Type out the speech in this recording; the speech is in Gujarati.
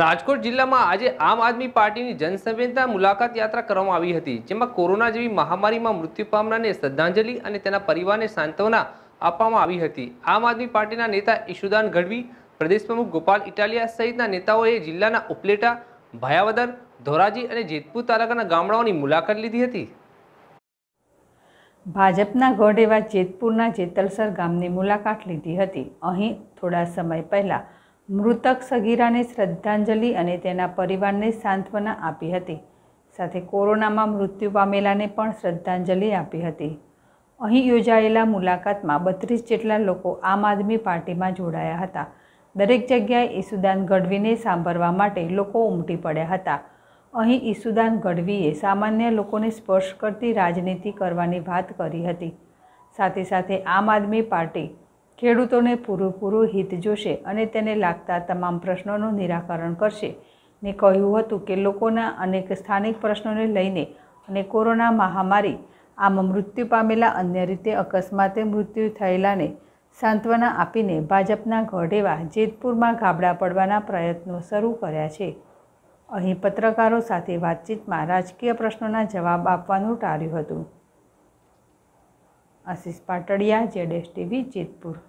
રાજકોટ જિલ્લામાં આજે આમ આદમી પાર્ટીની જનસંવેદના મુલાકાત યાત્રા કરવામાં આવી હતી જેમાં કોરોના જેવી મહામારીમાં મૃત્યુ પામનારને શ્રદ્ધાંજલિ અને તેના પરિવારને સાંત્વના આપવામાં આવી હતી આમ આદમી પાર્ટીના નેતા ઈશુદાન ગઢવી પ્રદેશ પ્રમુખ ગોપાલ ઇટાલિયા સહિતના નેતાઓએ જિલ્લાના ઉપલેટા ભયાવદર ધોરાજી અને જેતપુર તાલુકાના ગામડાઓની મુલાકાત લીધી હતી ભાજપના ગઢ એવા જેતપુરના જેતલસર ગામની મુલાકાત લીધી હતી અહીં થોડા સમય પહેલાં મૃતક સગીરાને શ્રદ્ધાંજલિ અને તેના પરિવારને સાંત્વના આપી હતી સાથે કોરોનામાં મૃત્યુ પામેલાને પણ શ્રદ્ધાંજલિ આપી હતી અહીં યોજાયેલા મુલાકાતમાં બત્રીસ જેટલા લોકો આમ આદમી પાર્ટીમાં જોડાયા હતા દરેક જગ્યાએ ઈસુદાન ગઢવીને સાંભળવા માટે લોકો ઉમટી પડ્યા હતા અહીં ઈસુદાન ગઢવીએ સામાન્ય લોકોને સ્પર્શ કરતી રાજનીતિ કરવાની વાત કરી હતી સાથે સાથે આમ આદમી પાર્ટી ખેડૂતોને પૂરેપૂરું હિત જોશે અને તેને લાગતા તમામ પ્રશ્નોનું નિરાકરણ કરશે ને કહ્યું હતું કે લોકોના અનેક સ્થાનિક પ્રશ્નોને લઈને અને કોરોના મહામારી આમ મૃત્યુ પામેલા અન્ય રીતે અકસ્માતે મૃત્યુ થયેલાને સાંત્વના આપીને ભાજપના ગઢેવા જેતપુરમાં ગાબડા પડવાના પ્રયત્નો શરૂ કર્યા છે અહીં પત્રકારો સાથે વાતચીતમાં રાજકીય પ્રશ્નોના જવાબ આપવાનું ટાળ્યું હતું આશીષ પાટડિયા જેડેશ ટીવી જેતપુર